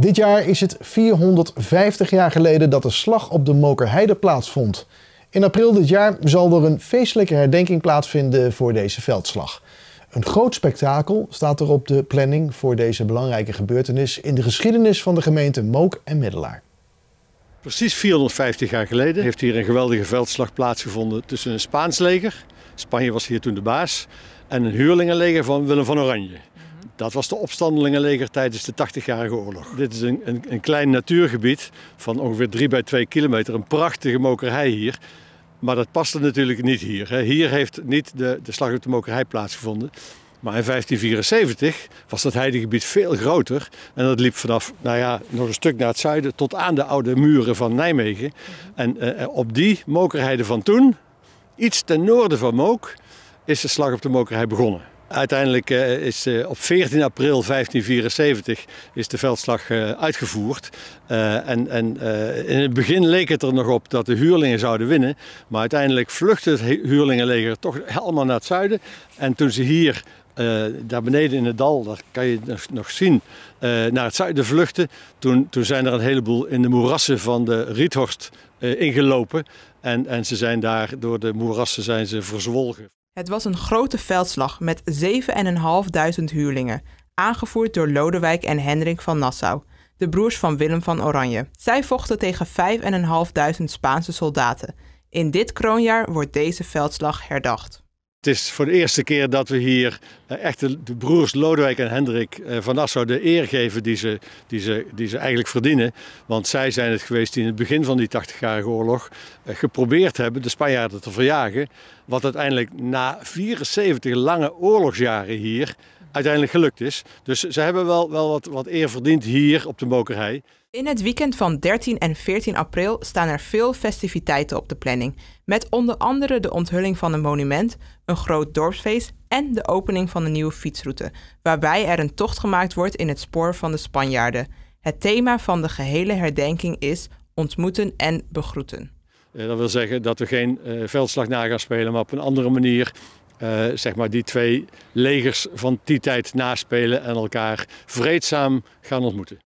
Dit jaar is het 450 jaar geleden dat de slag op de Mokerheide plaatsvond. In april dit jaar zal er een feestelijke herdenking plaatsvinden voor deze veldslag. Een groot spektakel staat er op de planning voor deze belangrijke gebeurtenis in de geschiedenis van de gemeente Mook en Middelaar. Precies 450 jaar geleden heeft hier een geweldige veldslag plaatsgevonden tussen een Spaans leger, Spanje was hier toen de baas, en een huurlingenleger van Willem van Oranje. Dat was de opstandelingenleger tijdens de 80-jarige oorlog. Dit is een, een, een, klein natuurgebied van ongeveer 3 bij 2 kilometer. Een prachtige mokerij hier. Maar dat paste natuurlijk niet hier. Hè. Hier heeft niet de, de slag op de mokerij plaatsgevonden. Maar in 1574 was dat heidegebied veel groter. En dat liep vanaf, nou ja, nog een stuk naar het zuiden tot aan de oude muren van Nijmegen. En eh, eh op die mokerheide van toen, iets ten noorden van Mook, is de slag op de mokerij begonnen. Uiteindelijk eh, is eh, op 14 april 1574 is de veldslag eh, uitgevoerd. en, en in het begin leek het er nog op dat de huurlingen zouden winnen. Maar uiteindelijk vluchtte het huurlingenleger toch helemaal naar het zuiden. En toen ze hier daar beneden in het dal, daar kan je nog, zien, naar het zuiden vluchten. Toen, toen zijn er een heleboel in de moerassen van de Riethorst ingelopen. En, en ze zijn daar, door de moerassen zijn ze verzwolgen. Het was een grote veldslag met 7.500 huurlingen, aangevoerd door Lodewijk en Hendrik van Nassau, de broers van Willem van Oranje. Zij vochten tegen 5.500 Spaanse soldaten. In dit kroonjaar wordt deze veldslag herdacht. Het is voor de eerste keer dat we hier eh, echt de broers Lodewijk en Hendrik eh, van Nassau de eer geven die ze, die, ze, die ze eigenlijk verdienen. Want zij zijn het geweest die in het begin van die 80-jarige oorlog eh, geprobeerd hebben de Spanjaarden te verjagen. Wat uiteindelijk na 74 lange oorlogsjaren hier uiteindelijk gelukt is. Dus ze hebben wel, wel wat, eer verdiend hier op de mokerij. In het weekend van 13 en 14 april staan er veel festiviteiten op de planning. Met onder andere de onthulling van een monument, een groot dorpsfeest en de opening van een nieuwe fietsroute, waarbij er een tocht gemaakt wordt in het spoor van de Spanjaarden. Het thema van de gehele herdenking is ontmoeten en begroeten. Eh, dat wil zeggen dat we geen eh, veldslag na gaan spelen, maar op een andere manier eh, zeg maar die twee legers van die tijd naspelen en elkaar vreedzaam gaan ontmoeten.